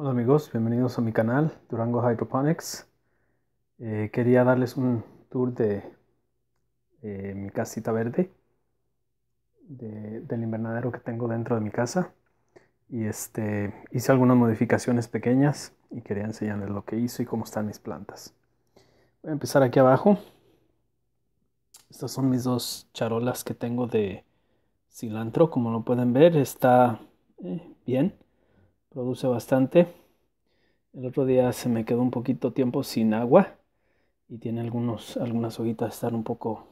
Hola amigos, bienvenidos a mi canal Durango Hydroponics. Eh, quería darles un tour de eh, mi casita verde, del invernadero que tengo dentro de mi casa. Y este, hice algunas modificaciones pequeñas y quería enseñarles lo que hice y cómo están mis plantas. Voy a empezar aquí abajo. Estas son mis dos charolas que tengo de cilantro. Como lo pueden ver, está eh, bien produce bastante. El otro día se me quedó un poquito tiempo sin agua y tiene algunos, algunas hojitas están un poco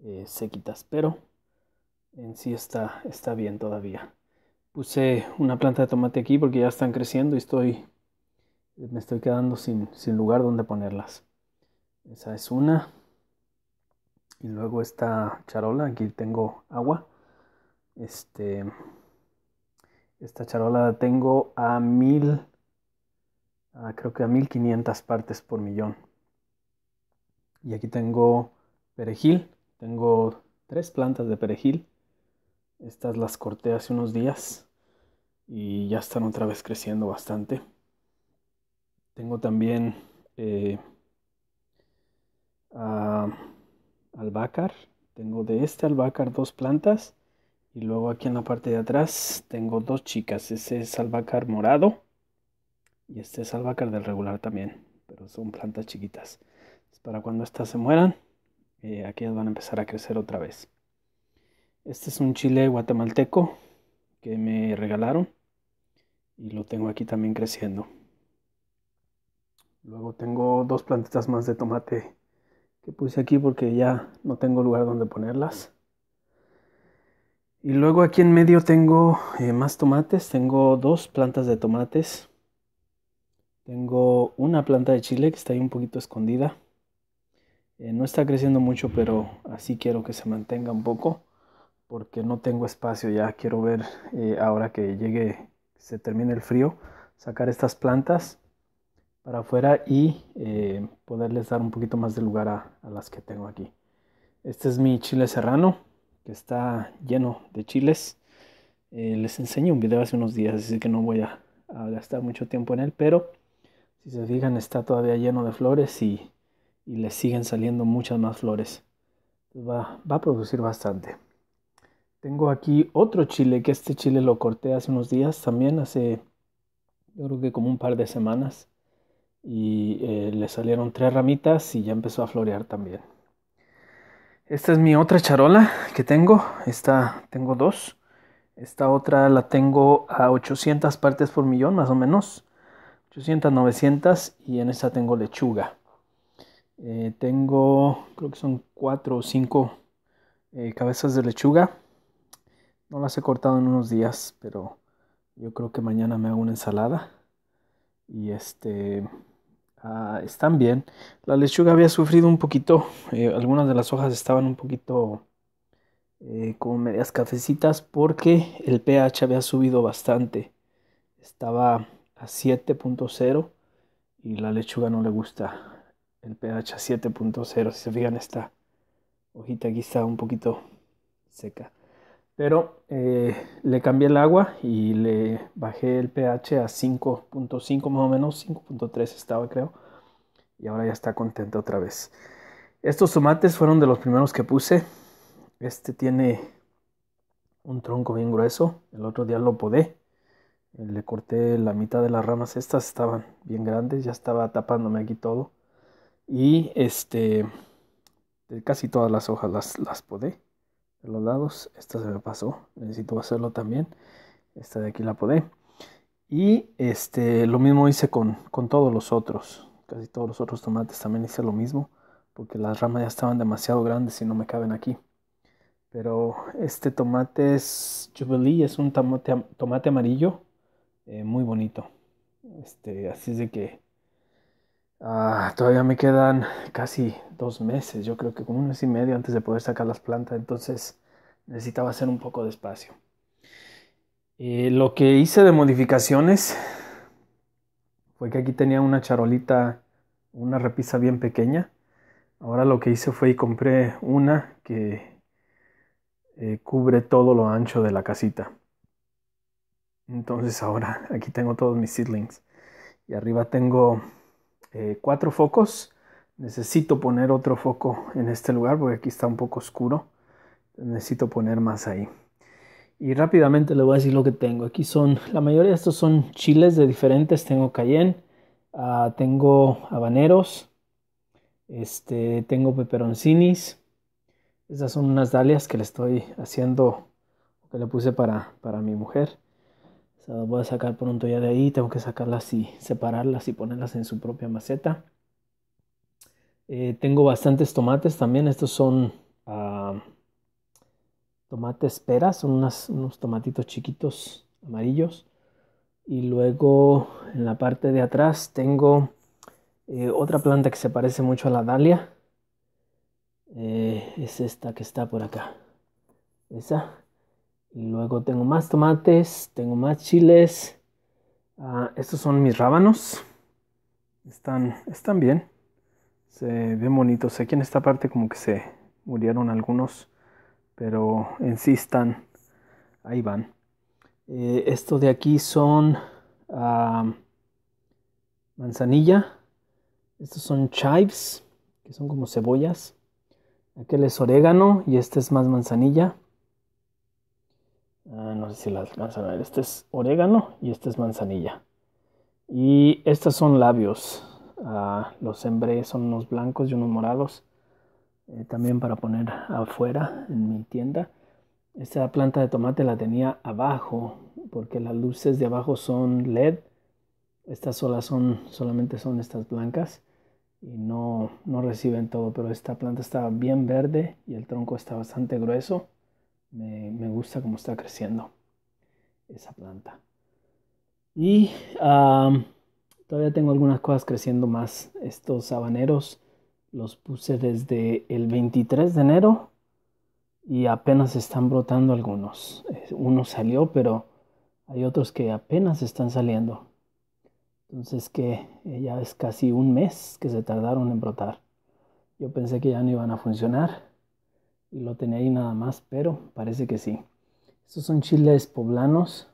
eh, sequitas, pero en sí está, está bien todavía. Puse una planta de tomate aquí porque ya están creciendo y estoy, me estoy quedando sin, sin lugar donde ponerlas. Esa es una. Y luego esta charola, aquí tengo agua. Este, esta charola la tengo a mil, ah, creo que a 1500 partes por millón. Y aquí tengo perejil, tengo tres plantas de perejil. Estas las corté hace unos días y ya están otra vez creciendo bastante. Tengo también eh, ah, Tengo de este albácar dos plantas y luego aquí en la parte de atrás tengo dos chicas. Ese es albacar morado. Y este es albacar del regular también. Pero son plantas chiquitas. Para cuando estas se mueran, eh, aquí van a empezar a crecer otra vez. Este es un chile guatemalteco que me regalaron. Y lo tengo aquí también creciendo. Luego tengo dos plantitas más de tomate que puse aquí porque ya no tengo lugar donde ponerlas. Y luego aquí en medio tengo eh, más tomates. Tengo dos plantas de tomates. Tengo una planta de chile que está ahí un poquito escondida. Eh, no está creciendo mucho, pero así quiero que se mantenga un poco. Porque no tengo espacio ya. Quiero ver eh, ahora que llegue, se termine el frío, sacar estas plantas para afuera y poderles dar un poquito más de lugar a, las que tengo aquí. Este es mi chile serrano está lleno de chiles. Eh, les enseño un video hace unos días, así que no voy a, gastar mucho tiempo en él, pero si se fijan está todavía lleno de flores y, le siguen saliendo muchas más flores. Va, a producir bastante. Tengo aquí otro chile, que este chile lo corté hace unos días también, hace yo creo que como un par de semanas. Y eh, le salieron tres ramitas y ya empezó a florear también. Esta es mi otra charola que tengo. Esta tengo dos. Esta otra la tengo a 800 partes por millón, más o menos. 800, 900. Y en esta tengo lechuga. Eh, tengo, creo que son 4 o 5 eh, cabezas de lechuga. No las he cortado en unos días, pero yo creo que mañana me hago una ensalada. Y este, Ah, están bien. La lechuga había sufrido un poquito, eh, algunas de las hojas estaban un poquito eh, como medias cafecitas porque el pH había subido bastante. Estaba a 7.0 y la lechuga no le gusta el pH a 7.0. Si se fijan, esta hojita aquí está un poquito seca. Pero eh, le cambié el agua y le bajé el pH a 5.5 más o menos, 5.3 estaba creo. Y ahora ya está contenta otra vez. Estos tomates fueron de los primeros que puse. Este tiene un tronco bien grueso. El otro día lo podé. Le corté la mitad de las ramas. Estas estaban bien grandes. Ya estaba tapándome aquí todo. Y este, casi todas las hojas las, las podé de los lados. Esta se me pasó, necesito hacerlo también. Esta de aquí la podé. Y este, lo mismo hice con, todos los otros. Casi todos los otros tomates también hice lo mismo. Porque las ramas ya estaban demasiado grandes y no me caben aquí. Pero este tomate es Jubilee, es un tomate, tomate amarillo eh, muy bonito. Este, así es de que Ah, todavía me quedan casi dos meses, yo creo que como un mes y medio antes de poder sacar las plantas, entonces necesitaba hacer un poco de espacio. Eh, lo que hice de modificaciones fue que aquí tenía una charolita, una repisa bien pequeña. Ahora lo que hice fue y compré una que eh, cubre todo lo ancho de la casita. Entonces ahora aquí tengo todos mis seedlings y arriba tengo eh, cuatro focos. Necesito poner otro foco en este lugar porque aquí está un poco oscuro. Necesito poner más ahí. Y rápidamente le voy a decir lo que tengo. Aquí son, la mayoría de estos son chiles de diferentes. Tengo cayenne, ah, tengo habaneros, este, tengo peperoncinis. Estas son unas dalias que le estoy haciendo, que le puse para, para mi mujer voy a sacar pronto ya de ahí. Tengo que sacarlas y separarlas y ponerlas en su propia maceta. Eh, tengo bastantes tomates también. Estos son ah, tomates peras. Son unos tomatitos chiquitos amarillos. Y luego en la parte de atrás tengo eh, otra planta que se parece mucho a la dalia. Eh, es esta que está por acá. Esa. Luego tengo más tomates, tengo más chiles. Ah, estos son mis rábanos. Están, están bien. Se ven bonitos. Aquí en esta parte como que se murieron algunos. Pero en sí están. Ahí van. Eh, esto de aquí son ah, manzanilla. Estos son chives, que son como cebollas. Aquel es orégano y este es más manzanilla. Ah, no sé si las alcanzan a ver. Este es orégano y este es manzanilla. Y estos son labios. Ah, los sembré, son unos blancos y unos morados. Eh, también para poner afuera en mi tienda. Esta planta de tomate la tenía abajo porque las luces de abajo son LED. Estas solas son, solamente son estas blancas y no, no reciben todo, pero esta planta está bien verde y el tronco está bastante grueso. Me, gusta cómo está creciendo esa planta. Y todavía tengo algunas cosas creciendo más. Estos habaneros los puse desde el 23 de enero y apenas están brotando algunos. Eh, uno salió, pero hay otros que apenas están saliendo. Entonces que eh, ya es casi un mes que se tardaron en brotar. Yo pensé que ya no iban a funcionar y lo tenía ahí nada más, pero parece que sí. Estos son chiles poblanos.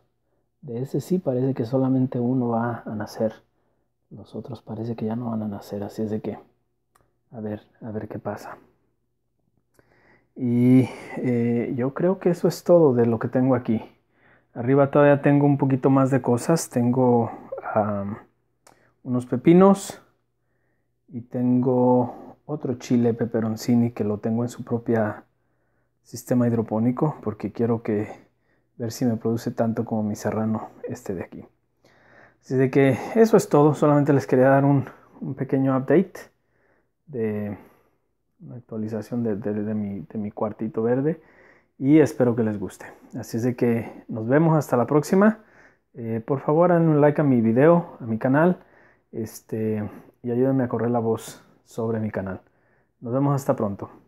De ese sí parece que solamente uno va a nacer. Los otros parece que ya no van a nacer, así es de que a ver, a ver qué pasa. Y eh, yo creo que eso es todo de lo que tengo aquí. Arriba todavía tengo un poquito más de cosas. Tengo unos pepinos y tengo otro chile peperoncini que lo tengo en su propia sistema hidropónico porque quiero que ver si me produce tanto como mi serrano este de aquí. Así de que eso es todo, solamente les quería dar un, un pequeño update de una actualización de, de, mi, de mi cuartito verde y espero que les guste. Así es de que nos vemos hasta la próxima. Eh, por favor, denle un like a mi video, a mi canal, este, y ayúdenme a correr la voz sobre mi canal. Nos vemos hasta pronto.